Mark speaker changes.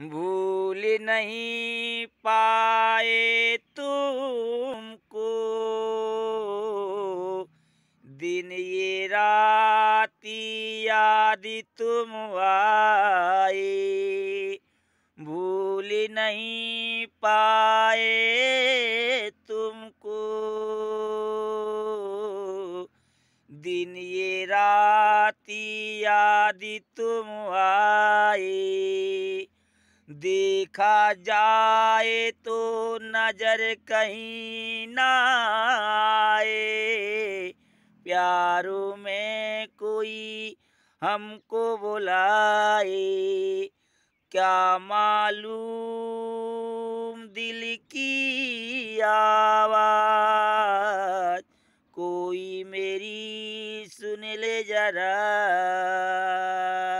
Speaker 1: भूल नहीं पाए तुमको दिन ये रात याद तुम आए भूल नहीं पाए तुमको दिन ये रात याद तुम आए देखा जाए तो नजर कहीं ना आए प्यारों में कोई हमको बुलाए क्या मालूम दिल की आवाज कोई मेरी सुन ले जरा